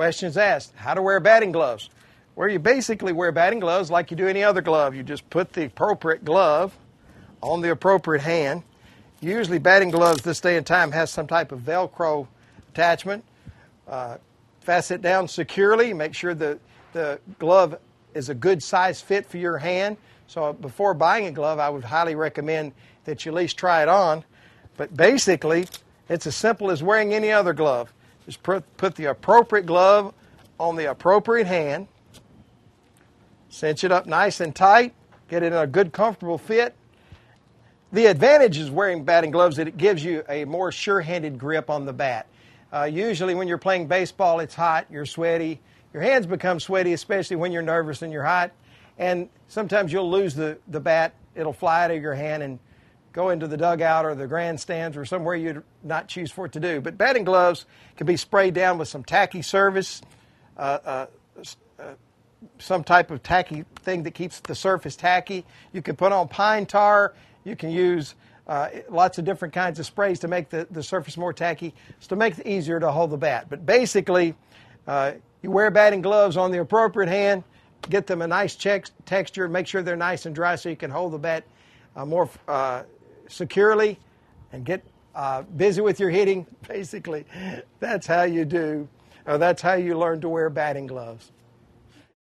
Questions asked How to wear batting gloves? Where you basically wear batting gloves like you do any other glove. You just put the appropriate glove on the appropriate hand. Usually, batting gloves this day and time has some type of Velcro attachment. Uh, it down securely. Make sure the, the glove is a good size fit for your hand. So, before buying a glove, I would highly recommend that you at least try it on. But basically, it's as simple as wearing any other glove. Just put the appropriate glove on the appropriate hand. Cinch it up nice and tight. Get it in a good, comfortable fit. The advantage is wearing batting gloves that it gives you a more sure-handed grip on the bat. Uh, usually, when you're playing baseball, it's hot, you're sweaty, your hands become sweaty, especially when you're nervous and you're hot. And sometimes you'll lose the, the bat; it'll fly out of your hand, and go into the dugout or the grandstands or somewhere you'd not choose for it to do. But batting gloves can be sprayed down with some tacky service, uh, uh, uh, some type of tacky thing that keeps the surface tacky. You can put on pine tar. You can use uh, lots of different kinds of sprays to make the, the surface more tacky, to make it easier to hold the bat. But basically, uh, you wear batting gloves on the appropriate hand, get them a nice check, texture, make sure they're nice and dry so you can hold the bat uh, more securely and get uh, busy with your hitting, basically. That's how you do, or that's how you learn to wear batting gloves.